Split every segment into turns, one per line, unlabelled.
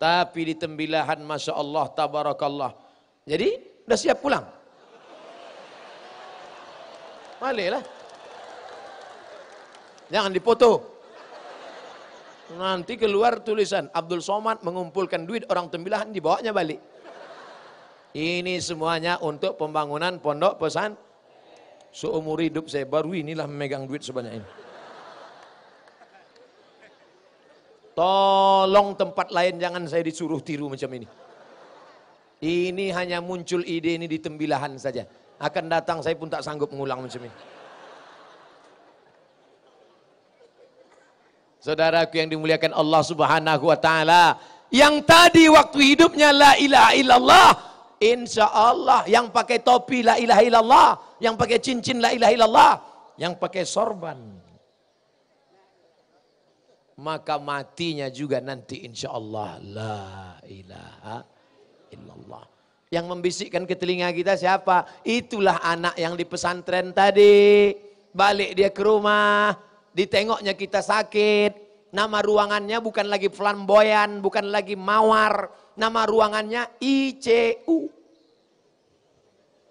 Tapi di tembilahan Masya Allah Tabarakallah. Jadi udah siap pulang. lah, Jangan dipoto. Nanti keluar tulisan Abdul Somad mengumpulkan duit orang tembilahan dibawanya balik. Ini semuanya untuk pembangunan pondok pesan. Seumur hidup saya baru inilah memegang duit sebanyak ini. Tolong tempat lain jangan saya disuruh tiru macam ini. Ini hanya muncul ide ini di tembilahan saja. Akan datang saya pun tak sanggup mengulang macam ini. Saudaraku yang dimuliakan Allah Subhanahu wa taala, yang tadi waktu hidupnya la ilaha illallah, insya Allah yang pakai topi la ilaha illallah, yang pakai cincin la ilaha illallah, yang pakai sorban maka matinya juga nanti insya Allah. La ilaha illallah. Yang membisikkan ke telinga kita siapa? Itulah anak yang di pesantren tadi. Balik dia ke rumah. Ditengoknya kita sakit. Nama ruangannya bukan lagi flamboyan, bukan lagi mawar. Nama ruangannya ICU.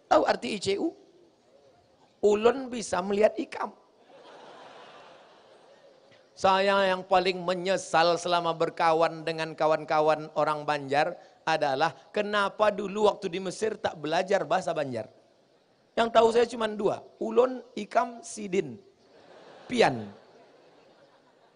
Tahu arti ICU? Ulun bisa melihat ikam. Saya yang paling menyesal selama berkawan dengan kawan-kawan orang Banjar adalah kenapa dulu waktu di Mesir tak belajar bahasa Banjar. Yang tahu saya cuma dua, ulun, ikam, sidin, pian.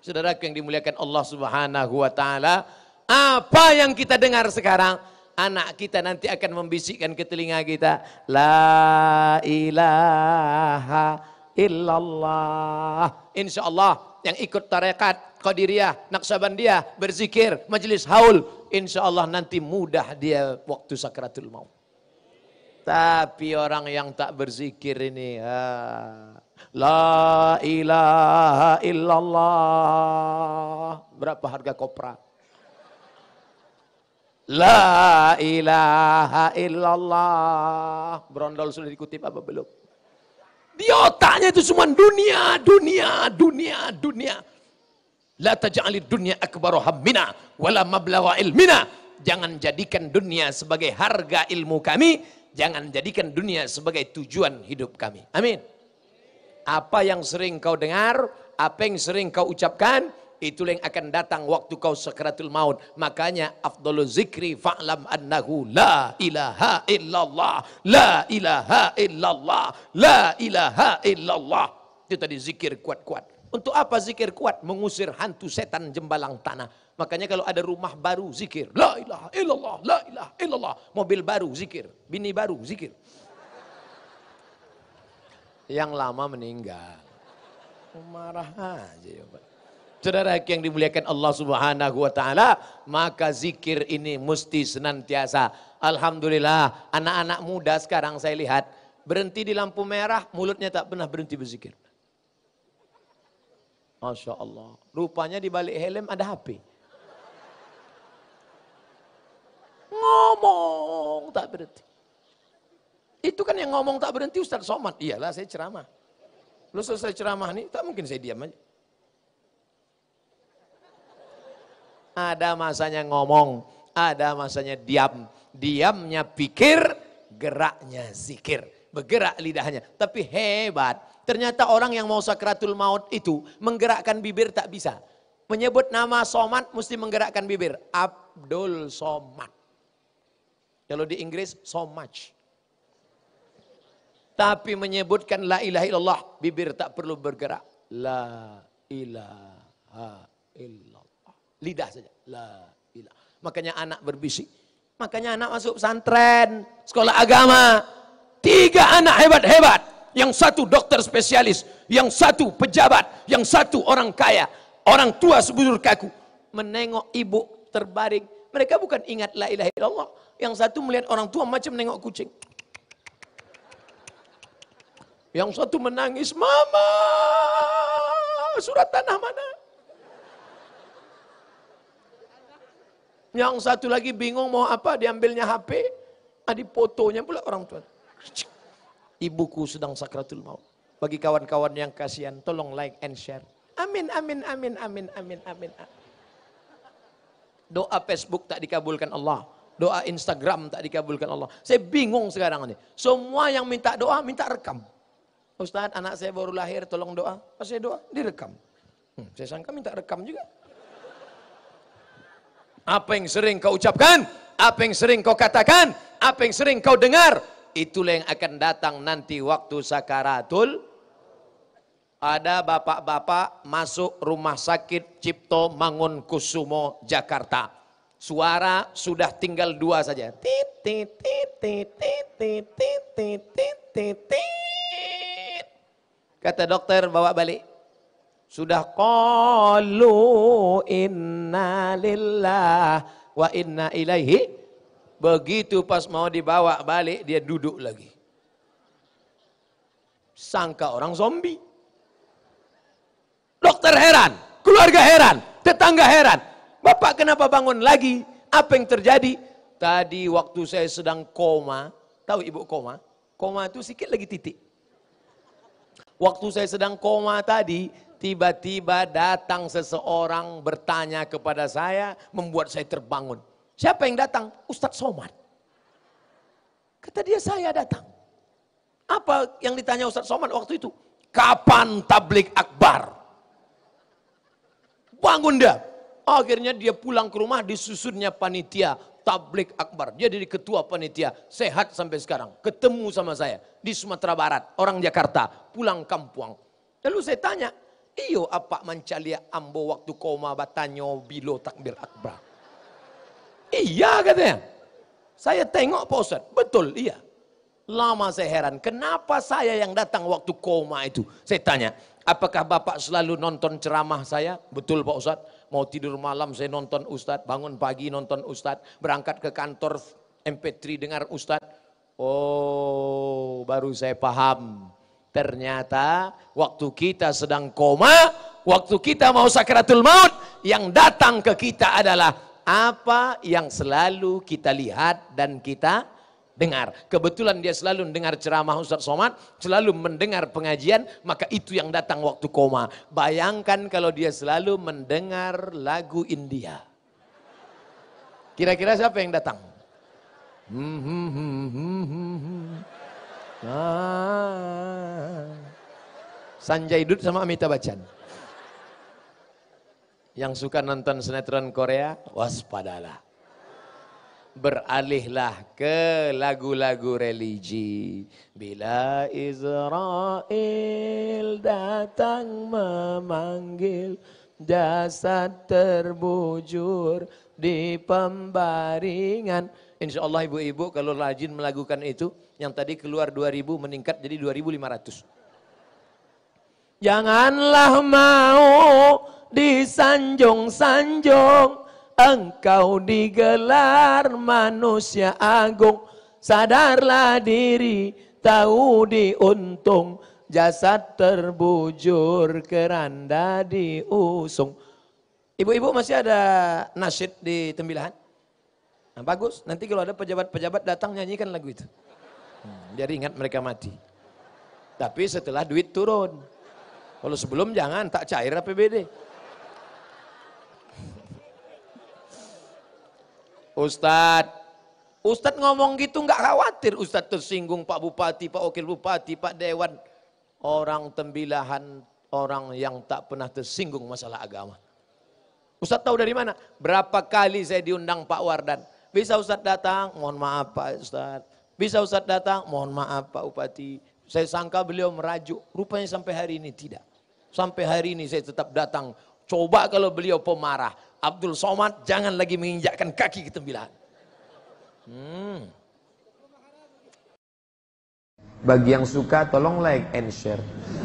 Saudara yang dimuliakan Allah Subhanahu wa taala, apa yang kita dengar sekarang anak kita nanti akan membisikkan ke telinga kita la ilaha illallah Insya Allah yang ikut tarekat, qadiriyah, naksabandiyah, berzikir, majelis haul. Insya Allah nanti mudah dia waktu sakratul maut. Tapi orang yang tak berzikir ini. Ha, La ilaha illallah. Berapa harga kopra? La ilaha illallah. Brondol sudah dikutip apa belum? Di otaknya itu cuma dunia, dunia, dunia, dunia. La taj'ali dunya akbaru hammina wala mablagha ilmina. Jangan jadikan dunia sebagai harga ilmu kami, jangan jadikan dunia sebagai tujuan hidup kami. Amin. Apa yang sering kau dengar, apa yang sering kau ucapkan, itulah yang akan datang waktu kau sakratul maut. Makanya afdhalu zikri fa'lam annahu la ilaha illallah, la ilaha illallah, la ilaha illallah. Itu tadi zikir kuat-kuat. Untuk apa zikir kuat? Mengusir hantu setan jembalang tanah. Makanya kalau ada rumah baru zikir. La ilaha illallah, la ilaha illallah. Mobil baru zikir, bini baru zikir. Yang lama meninggal. Marah aja ya Pak. Saudara yang dimuliakan Allah Subhanahu wa taala, maka zikir ini mesti senantiasa. Alhamdulillah, anak-anak muda sekarang saya lihat berhenti di lampu merah, mulutnya tak pernah berhenti berzikir. Masya Allah. Rupanya di balik helm ada HP. Ngomong tak berhenti. Itu kan yang ngomong tak berhenti Ustaz Somad. Iyalah saya ceramah. Lu selesai ceramah nih, tak mungkin saya diam aja. Ada masanya ngomong, ada masanya diam. Diamnya pikir, geraknya zikir. Bergerak lidahnya, tapi hebat. Ternyata orang yang mau sakratul maut itu menggerakkan bibir tak bisa. Menyebut nama Somad mesti menggerakkan bibir. Abdul Somad. Kalau di Inggris, so much. Tapi menyebutkan la ilaha illallah, bibir tak perlu bergerak. La ilaha illallah. Lidah saja. La ilah. Makanya anak berbisik. Makanya anak masuk pesantren, sekolah agama. Tiga anak hebat-hebat. Yang satu dokter spesialis, yang satu pejabat, yang satu orang kaya. Orang tua sebujur kaku. Menengok ibu terbaring. Mereka bukan ingat la ilaha illallah. Yang satu melihat orang tua macam menengok kucing. Yang satu menangis, mama surat tanah mana? Yang satu lagi bingung mau apa, diambilnya HP, adi ah, fotonya pula orang tua. Ibuku sedang sakratul maut. Bagi kawan-kawan yang kasihan, tolong like and share. Amin, amin, amin, amin, amin, amin. Doa Facebook tak dikabulkan Allah. Doa Instagram tak dikabulkan Allah. Saya bingung sekarang ini. Semua yang minta doa, minta rekam. Ustaz, anak saya baru lahir, tolong doa. Pas saya doa, direkam. Hmm, saya sangka minta rekam juga. Apa yang sering kau ucapkan, apa yang sering kau katakan, apa yang sering kau dengar, itulah yang akan datang nanti waktu sakaratul. Ada bapak-bapak masuk rumah sakit Cipto Mangunkusumo Jakarta. Suara sudah tinggal dua saja. Kata dokter bawa balik. Sudah qalu inna lillah wa inna ilaihi. Begitu pas mau dibawa balik dia duduk lagi. Sangka orang zombie. Dokter heran, keluarga heran, tetangga heran. Bapak kenapa bangun lagi? Apa yang terjadi? Tadi waktu saya sedang koma, tahu ibu koma? Koma itu sikit lagi titik. Waktu saya sedang koma tadi, tiba-tiba datang seseorang bertanya kepada saya, membuat saya terbangun. Siapa yang datang? Ustadz Somad. Kata dia, saya datang. Apa yang ditanya Ustadz Somad waktu itu? Kapan tablik akbar? Bangun dia. Akhirnya dia pulang ke rumah disusunnya panitia tablik akbar. Dia jadi ketua panitia, sehat sampai sekarang. Ketemu sama saya di Sumatera Barat, orang Jakarta, pulang kampung. Lalu saya tanya, Iyo apa mancalia ambo waktu koma batanyo bilo takbir akbar. Iya katanya. Saya tengok Pak Betul, iya. Lama saya heran, kenapa saya yang datang waktu koma itu? Saya tanya, apakah Bapak selalu nonton ceramah saya? Betul Pak Ustaz. Mau tidur malam saya nonton Ustaz, bangun pagi nonton Ustaz, berangkat ke kantor MP3 dengar Ustaz. Oh, baru saya paham Ternyata waktu kita sedang koma, waktu kita mau sakratul maut, yang datang ke kita adalah apa yang selalu kita lihat dan kita dengar. Kebetulan dia selalu mendengar ceramah Ustaz Somad, selalu mendengar pengajian, maka itu yang datang waktu koma. Bayangkan kalau dia selalu mendengar lagu India. Kira-kira siapa yang datang? Hmm, hmm, hmm, hmm, hmm, hmm. hmm. Ah. Sanjay Dutt sama Amita Bachchan. Yang suka nonton sinetron Korea, waspadalah. Beralihlah ke lagu-lagu religi. Bila Israel datang memanggil, jasad terbujur di pembaringan. Insya Allah ibu-ibu kalau rajin melakukan itu, yang tadi keluar 2000 meningkat jadi 2500. Janganlah mau disanjung-sanjung engkau digelar manusia agung sadarlah diri tahu diuntung jasad terbujur keranda diusung ibu-ibu masih ada nasyid di tembilahan nah, bagus nanti kalau ada pejabat-pejabat datang nyanyikan lagu itu Hmm, jadi ingat mereka mati. Tapi setelah duit turun. Kalau sebelum jangan, tak cair APBD. Ustadz, Ustadz ngomong gitu nggak khawatir Ustadz tersinggung Pak Bupati, Pak Wakil Bupati, Pak Dewan. Orang tembilahan, orang yang tak pernah tersinggung masalah agama. Ustadz tahu dari mana? Berapa kali saya diundang Pak Wardan. Bisa Ustadz datang? Mohon maaf Pak Ustadz. Bisa Ustadz datang, mohon maaf Pak Upati, saya sangka beliau merajuk, rupanya sampai hari ini tidak. Sampai hari ini saya tetap datang, coba kalau beliau pemarah, Abdul Somad jangan lagi menginjakkan kaki ke tembilan. Hmm. Bagi yang suka tolong like and share.